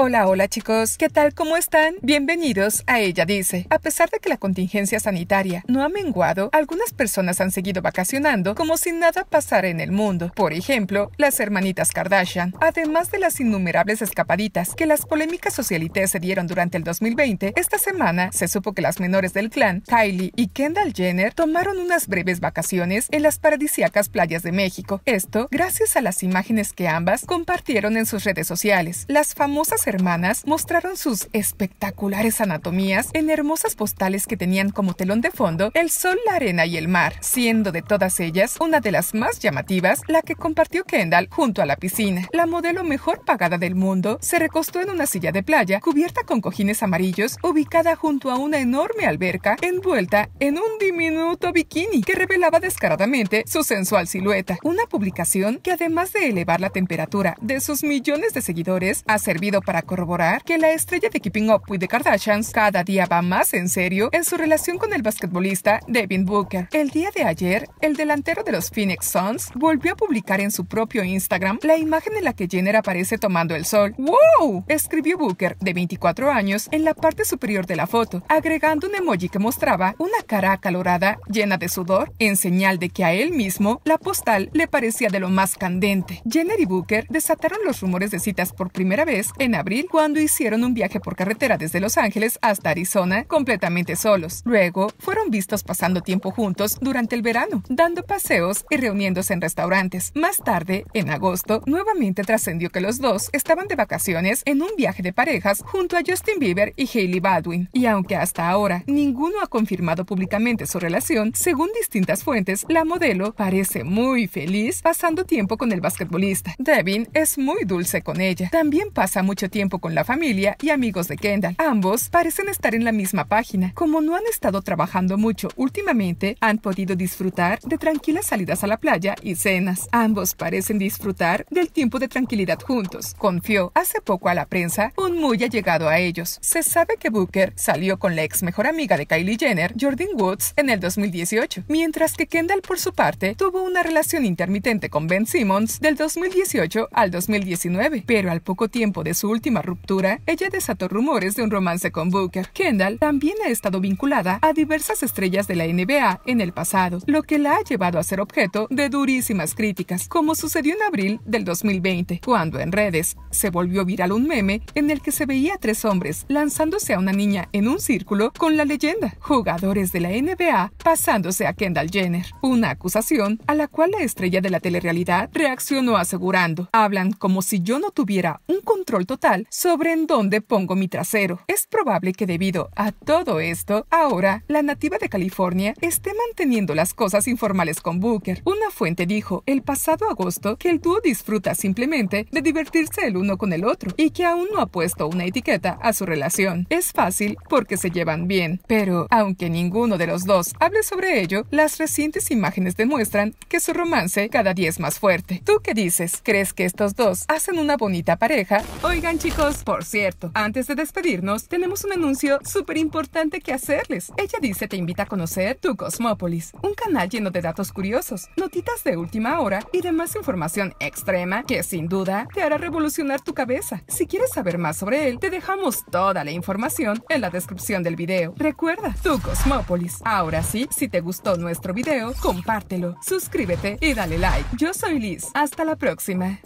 Hola, hola chicos, ¿qué tal? ¿Cómo están? Bienvenidos a Ella Dice. A pesar de que la contingencia sanitaria no ha menguado, algunas personas han seguido vacacionando como si nada pasara en el mundo. Por ejemplo, las hermanitas Kardashian. Además de las innumerables escapaditas que las polémicas socialites se dieron durante el 2020, esta semana se supo que las menores del clan, Kylie y Kendall Jenner, tomaron unas breves vacaciones en las paradisíacas playas de México. Esto gracias a las imágenes que ambas compartieron en sus redes sociales. Las famosas hermanas mostraron sus espectaculares anatomías en hermosas postales que tenían como telón de fondo el sol, la arena y el mar, siendo de todas ellas una de las más llamativas la que compartió Kendall junto a la piscina. La modelo mejor pagada del mundo se recostó en una silla de playa cubierta con cojines amarillos ubicada junto a una enorme alberca envuelta en un diminuto bikini que revelaba descaradamente su sensual silueta. Una publicación que además de elevar la temperatura de sus millones de seguidores ha servido para corroborar que la estrella de Keeping Up with the Kardashians cada día va más en serio en su relación con el basquetbolista Devin Booker. El día de ayer, el delantero de los Phoenix Suns volvió a publicar en su propio Instagram la imagen en la que Jenner aparece tomando el sol. ¡Wow! escribió Booker, de 24 años, en la parte superior de la foto, agregando un emoji que mostraba una cara acalorada llena de sudor en señal de que a él mismo la postal le parecía de lo más candente. Jenner y Booker desataron los rumores de citas por primera vez en abril cuando hicieron un viaje por carretera desde Los Ángeles hasta Arizona completamente solos. Luego fueron vistos pasando tiempo juntos durante el verano, dando paseos y reuniéndose en restaurantes. Más tarde, en agosto, nuevamente trascendió que los dos estaban de vacaciones en un viaje de parejas junto a Justin Bieber y Hailey Baldwin. Y aunque hasta ahora ninguno ha confirmado públicamente su relación, según distintas fuentes, la modelo parece muy feliz pasando tiempo con el basquetbolista. Devin es muy dulce con ella. También pasa mucho tiempo tiempo con la familia y amigos de Kendall. Ambos parecen estar en la misma página. Como no han estado trabajando mucho últimamente, han podido disfrutar de tranquilas salidas a la playa y cenas. Ambos parecen disfrutar del tiempo de tranquilidad juntos. Confió hace poco a la prensa un muy allegado a ellos. Se sabe que Booker salió con la ex mejor amiga de Kylie Jenner, Jordan Woods, en el 2018, mientras que Kendall por su parte tuvo una relación intermitente con Ben Simmons del 2018 al 2019, pero al poco tiempo de su última ruptura, ella desató rumores de un romance con Booker. Kendall también ha estado vinculada a diversas estrellas de la NBA en el pasado, lo que la ha llevado a ser objeto de durísimas críticas, como sucedió en abril del 2020, cuando en redes se volvió viral un meme en el que se veía tres hombres lanzándose a una niña en un círculo con la leyenda, jugadores de la NBA pasándose a Kendall Jenner, una acusación a la cual la estrella de la telerealidad reaccionó asegurando, hablan como si yo no tuviera un control total sobre en dónde pongo mi trasero. Es probable que debido a todo esto, ahora la nativa de California esté manteniendo las cosas informales con Booker. Una fuente dijo el pasado agosto que el dúo disfruta simplemente de divertirse el uno con el otro y que aún no ha puesto una etiqueta a su relación. Es fácil porque se llevan bien, pero aunque ninguno de los dos hable sobre ello, las recientes imágenes demuestran que su romance cada día es más fuerte. ¿Tú qué dices? ¿Crees que estos dos hacen una bonita pareja? Oigan, chicos, por cierto, antes de despedirnos, tenemos un anuncio súper importante que hacerles. Ella dice te invita a conocer Tu Cosmópolis, un canal lleno de datos curiosos, notitas de última hora y demás información extrema que sin duda te hará revolucionar tu cabeza. Si quieres saber más sobre él, te dejamos toda la información en la descripción del video. Recuerda, Tu Cosmópolis. Ahora sí, si te gustó nuestro video, compártelo, suscríbete y dale like. Yo soy Liz. Hasta la próxima.